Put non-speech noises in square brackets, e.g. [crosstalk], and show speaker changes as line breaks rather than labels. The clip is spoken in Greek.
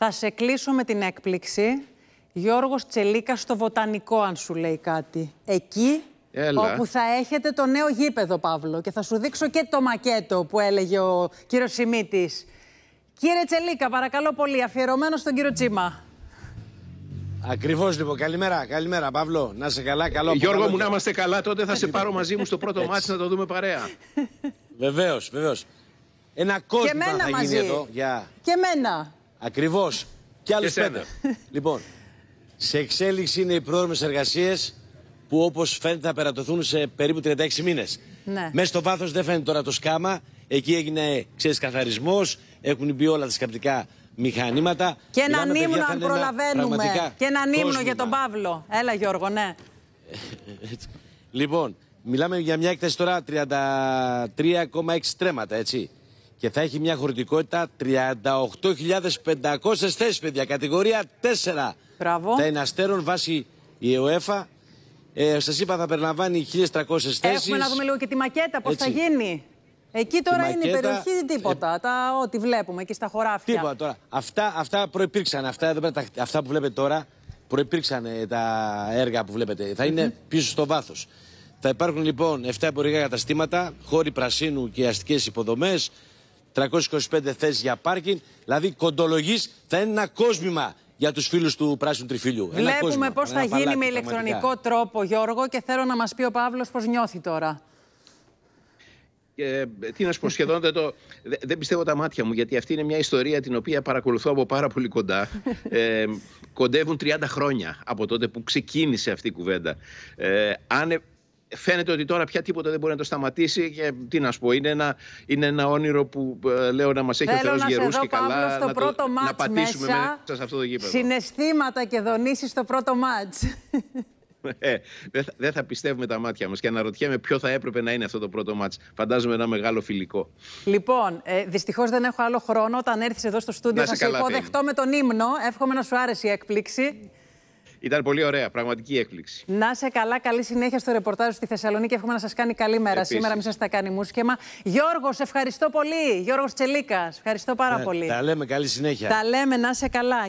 Θα σε κλείσω με την έκπληξη. Γιώργος Τσελίκα στο Βοτανικό, αν σου λέει κάτι. Εκεί όπου θα έχετε το νέο γήπεδο, Παύλο. Και θα σου δείξω και το μακέτο που έλεγε ο κύριος Σιμίτης. Κύριε Τσελίκα, παρακαλώ πολύ, αφιερωμένο στον κύριο Τσίμα.
Ακριβώς λοιπόν. Καλημέρα, καλημέρα, Παύλο. Να σε
καλά, καλό. Ε, Γιώργο, μου να είμαστε καλά, τότε θα σε πάρω μαζί μου στο πρώτο μάτι να το δούμε παρέα. Βεβαίως, βεβαίως. Ένα κόσμο θα γίνει εδώ.
Και εμένα.
Ακριβώς.
Και άλλε πέντε. λοιπόν, σε εξέλιξη είναι οι πρόορμε εργασίες που όπως φαίνεται θα περατωθούν σε περίπου 36 μήνες. Ναι. Μέσα στο βάθος δεν φαίνεται τώρα το σκάμα. Εκεί έγινε ξεκαθαρισμό, έχουν μπει όλα τα σκαπτικά μηχανήματα. Και έναν ύμνο, αν προλαβαίνουμε. Και έναν ύμνο για
τον Παύλο. Έλα, Γιώργο, ναι.
[laughs] λοιπόν, μιλάμε για μια έκταση τώρα 33,6 τρέματα, έτσι και θα έχει μια χωρητικότητα 38.500 θέσεις, παιδιά. Κατηγορία 4. Μπράβο. Τα εναστέρων βάσει η ΕΟΕΦΑ. Ε, Σας είπα θα περιλαμβάνει 1.300 θέσει. Έχουμε να δούμε
λίγο και τη μακέτα, πώς θα γίνει. Εκεί τώρα είναι μακέτα, η περιοχή ε, τίποτα. τα ό,τι βλέπουμε εκεί στα χωράφια. Τίποτα
τώρα. Αυτά, αυτά προπήρξαν. Αυτά, αυτά που βλέπετε τώρα προπήρξαν ε, τα έργα που βλέπετε. Θα είναι πίσω στο βάθος. Θα υπάρχουν λοιπόν 7 εμπορικά καταστήματα, χώροι πρασίνου και αστικές υποδομές, 325 θέσεις για πάρκινγκ. Δηλαδή, κοντολογή θα είναι ένα κόσμημα για τους φίλους του Πράσινου Τριφύλιου. Βλέπουμε πώ θα γίνει με ηλεκτρονικό
τρόπο, Γιώργο, και θέλω να μας πει ο Παύλος πώς νιώθει τώρα.
Ε, τι να σου πω, σχεδόν δεν, το, δεν πιστεύω τα μάτια μου, γιατί αυτή είναι μια ιστορία την οποία παρακολουθώ από πάρα πολύ κοντά. [laughs] Ε, κοντεύουν 30 χρόνια από τότε που ξεκίνησε αυτή η κουβέντα. Ε, αν ε, φαίνεται ότι τώρα πια τίποτα δεν μπορεί να το σταματήσει και τι να σου πω, είναι ένα, είναι ένα όνειρο που ε, λέω να μας έχει Θέλω ο Θεός γερούς και καλά στο να, πρώτο το, να πατήσουμε μέσα, μέσα σε αυτό το γήπεδο.
Συναισθήματα και δονήσεις στο πρώτο μάτς.
Ε, δεν θα, πιστεύουμε τα μάτια μας και αναρωτιέμαι ποιο θα έπρεπε να είναι αυτό το πρώτο μάτς. Φαντάζομαι ένα μεγάλο φιλικό.
Λοιπόν, ε, δυστυχώς δεν έχω άλλο χρόνο. Όταν έρθεις εδώ στο στούντιο θα σε υποδεχτώ με τον ύμνο. Εύχομαι να σου άρεσε η έκπληξη.
Ήταν πολύ ωραία, πραγματική έκπληξη.
Να σε καλά, καλή συνέχεια στο ρεπορτάζ στη Θεσσαλονίκη. Εύχομαι να σας κάνει καλή μέρα σήμερα, μην σας τα κάνει μουσκεμα. Γιώργο, ευχαριστώ πολύ. Γιώργος Τσελίκας, ευχαριστώ πάρα ναι, πολύ.
Τα λέμε, καλή συνέχεια. Τα
λέμε, να σε καλά.